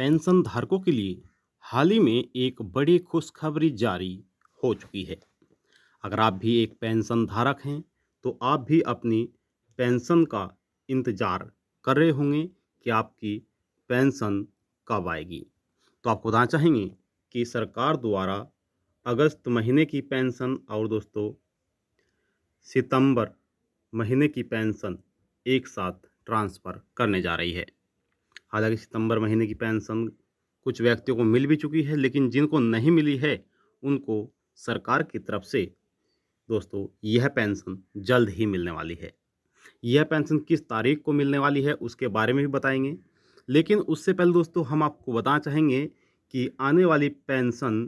pension धारकों के लिए हाल ही में एक बड़ी खुशखबरी जारी हो चुकी है अगर आप भी एक पेंशन धारक हैं तो आप भी अपनी पेंशन का इंतज़ार कर रहे होंगे कि आपकी पेंशन कब आएगी तो आपको बताना चाहेंगे कि सरकार द्वारा अगस्त महीने की पेंशन और दोस्तों सितंबर महीने की पेंशन एक साथ ट्रांसफ़र करने जा रही है हालांकि सितंबर महीने की पेंशन कुछ व्यक्तियों को मिल भी चुकी है लेकिन जिनको नहीं मिली है उनको सरकार की तरफ से दोस्तों यह पेंशन जल्द ही मिलने वाली है यह पेंशन किस तारीख को मिलने वाली है उसके बारे में भी बताएंगे लेकिन उससे पहले दोस्तों हम आपको बताना चाहेंगे कि आने वाली पेंशन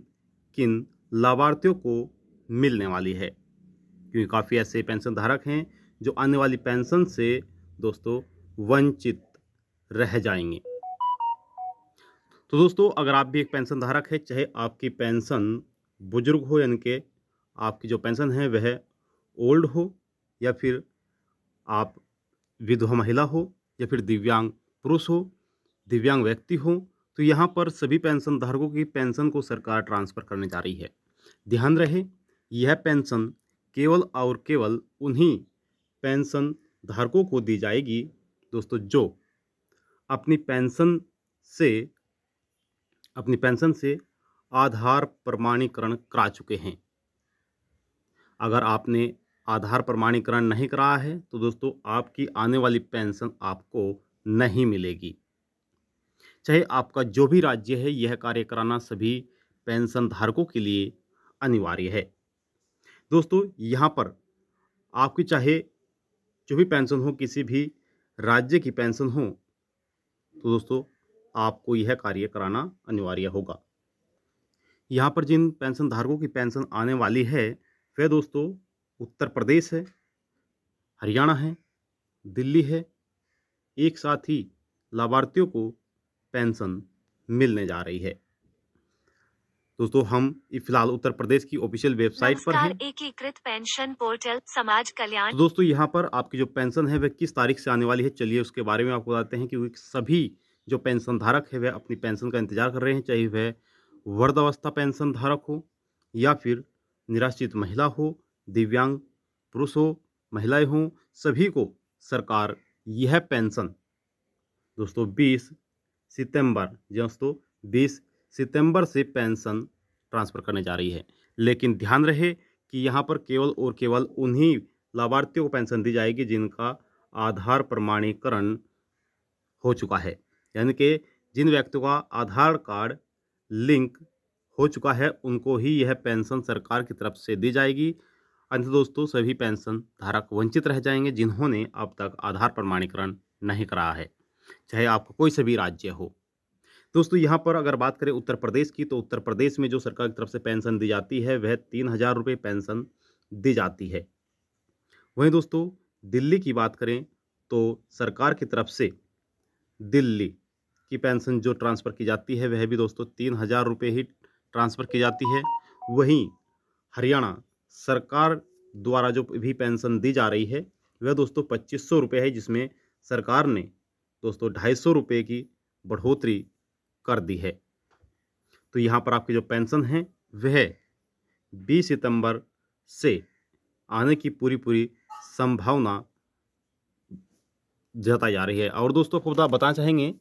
किन लाभार्थियों को मिलने वाली है क्योंकि काफ़ी ऐसे पेंशन धारक हैं जो आने वाली पेंशन से दोस्तों वंचित रह जाएंगे तो दोस्तों अगर आप भी एक पेंशन धारक है चाहे आपकी पेंशन बुजुर्ग हो यानी कि आपकी जो पेंशन है वह ओल्ड हो या फिर आप विधवा महिला हो या फिर दिव्यांग पुरुष हो दिव्यांग व्यक्ति हो तो यहाँ पर सभी पेंशन धारकों की पेंशन को सरकार ट्रांसफ़र करने जा रही है ध्यान रहे यह पेंशन केवल और केवल उन्हीं पेंशन धारकों को दी जाएगी दोस्तों जो अपनी पेंशन से अपनी पेंशन से आधार प्रमाणीकरण करा चुके हैं अगर आपने आधार प्रमाणीकरण नहीं कराया है तो दोस्तों आपकी आने वाली पेंशन आपको नहीं मिलेगी चाहे आपका जो भी राज्य है यह कार्य कराना सभी पेंशन धारकों के लिए अनिवार्य है दोस्तों यहाँ पर आपकी चाहे जो भी पेंशन हो किसी भी राज्य की पेंशन हो तो दोस्तों आपको यह कार्य कराना अनिवार्य होगा यहाँ पर जिन पेंशन धारकों की पेंशन आने वाली है वह दोस्तों उत्तर प्रदेश है हरियाणा है दिल्ली है एक साथ ही लाभार्थियों को पेंशन मिलने जा रही है दोस्तों हम फिलहाल उत्तर प्रदेश की ऑफिशियल वेबसाइट पर हैं एकीकृत पेंशन पोर्टल समाज कल्याण तो दोस्तों यहां पर आपकी जो पेंशन है वह किस तारीख से आने वाली है चलिए उसके बारे में आपको बताते हैं क्योंकि सभी जो पेंशन धारक है वह अपनी पेंशन का इंतजार कर रहे हैं चाहे वह वर्धावस्था पेंशन धारक हो या फिर निराश्रित महिला हो दिव्यांग पुरुष हो महिलाएं हों सभी को सरकार यह पेंशन दोस्तों 20 सितंबर दोस्तों 20 सितंबर से पेंशन ट्रांसफ़र करने जा रही है लेकिन ध्यान रहे कि यहाँ पर केवल और केवल उन्हीं लाभार्थियों को पेंशन दी जाएगी जिनका आधार प्रमाणीकरण हो चुका है यानी कि जिन व्यक्तियों का आधार कार्ड लिंक हो चुका है उनको ही यह पेंशन सरकार की तरफ से दी जाएगी अंत दोस्तों सभी पेंशन धारक वंचित रह जाएंगे जिन्होंने अब तक आधार प्रमाणीकरण नहीं कराया है चाहे आपका कोई सभी राज्य हो दोस्तों यहाँ पर अगर बात करें उत्तर प्रदेश की तो उत्तर प्रदेश में जो सरकार की तरफ से पेंशन दी जाती है वह तीन हज़ार रुपये पेंशन दी जाती है वहीं दोस्तों दिल्ली की बात करें तो सरकार की तरफ से दिल्ली की पेंशन जो ट्रांसफ़र की जाती है वह भी दोस्तों तीन हज़ार रुपये ही ट्रांसफ़र की जाती है वहीं हरियाणा सरकार द्वारा जो भी पेंशन दी जा रही है वह दोस्तों पच्चीस सौ रुपये है जिसमें सरकार ने दोस्तों ढाई सौ रुपये की बढ़ोतरी कर दी है तो यहाँ पर आपकी जो पेंशन है वह बीस सितंबर से आने की पूरी पूरी संभावना जताई जा रही है और दोस्तों खुदा बताना चाहेंगे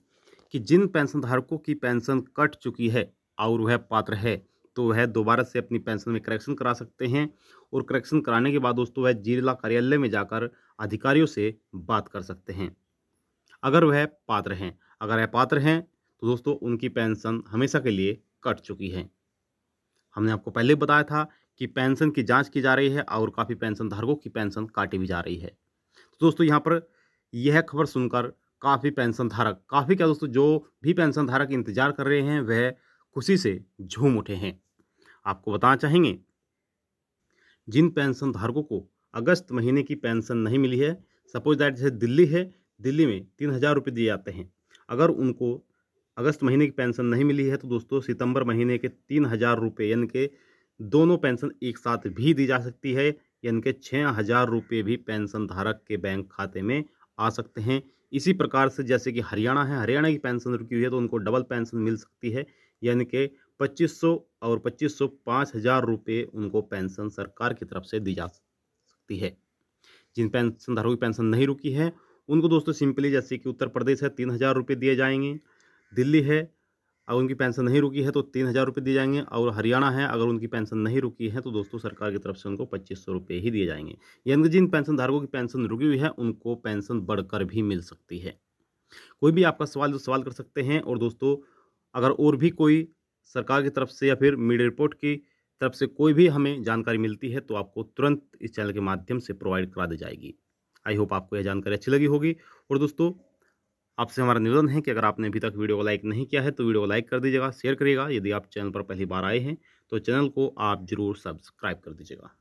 कि जिन पेंशन धारकों की पेंशन कट चुकी है और वह पात्र है तो वह दोबारा से अपनी पेंशन में करेक्शन करा सकते हैं और करेक्शन कराने के बाद दोस्तों वह जिला कार्यालय में जाकर अधिकारियों से बात कर सकते हैं अगर वह पात्र हैं अगर वह पात्र हैं तो दोस्तों उनकी पेंशन हमेशा के लिए कट चुकी है हमने आपको पहले बताया था कि पेंशन की जांच की जा रही है और काफ़ी पेंशन धारकों की पेंशन काटी भी जा रही है तो दोस्तों यहाँ पर यह खबर सुनकर काफ़ी पेंशन धारक काफ़ी क्या दोस्तों जो भी पेंशन धारक इंतजार कर रहे हैं वह खुशी से झूम उठे हैं आपको बताना चाहेंगे जिन पेंशन धारकों को अगस्त महीने की पेंशन नहीं मिली है सपोज दैट जैसे दिल्ली है दिल्ली में तीन हज़ार रुपये दिए जाते हैं अगर उनको अगस्त महीने की पेंशन नहीं मिली है तो दोस्तों सितंबर महीने के तीन हज़ार रुपये यानी कि दोनों पेंशन एक साथ भी दी जा सकती है यानी कि छः हज़ार रुपये भी पेंशन धारक के बैंक खाते में आ सकते हैं इसी प्रकार से जैसे कि हरियाणा है हरियाणा की पेंशन रुकी हुई है तो उनको डबल पेंशन मिल सकती है यानी कि पच्चीस और पच्चीस सौ रुपये उनको पेंशन सरकार की तरफ से दी जा सकती है जिन पेंशन धारकों की पेंशन नहीं रुकी है उनको दोस्तों सिंपली जैसे कि उत्तर प्रदेश है तीन हज़ार रुपये दिए जाएंगे दिल्ली है अगर उनकी पेंशन नहीं रुकी है तो तीन हज़ार रुपये दिए जाएंगे और हरियाणा है अगर उनकी पेंशन नहीं रुकी है तो दोस्तों सरकार की तरफ से उनको पच्चीस सौ रुपये ही दिए जाएंगे यानी कि जिन पेंशनधारकों की पेंशन रुकी हुई है उनको पेंशन बढ़कर भी मिल सकती है कोई भी आपका सवाल जो सवाल कर सकते हैं और दोस्तों अगर और भी कोई सरकार की तरफ से या फिर मीडिया रिपोर्ट की तरफ से कोई भी हमें जानकारी मिलती है तो आपको तुरंत इस चैनल के माध्यम से प्रोवाइड करा दी जाएगी आई होप आपको यह जानकारी अच्छी लगी होगी और दोस्तों आपसे हमारा निवेदन है कि अगर आपने अभी तक वीडियो को लाइक नहीं किया है तो वीडियो को लाइक कर दीजिएगा शेयर करिएगा यदि आप चैनल पर पहली बार आए हैं तो चैनल को आप जरूर सब्सक्राइब कर दीजिएगा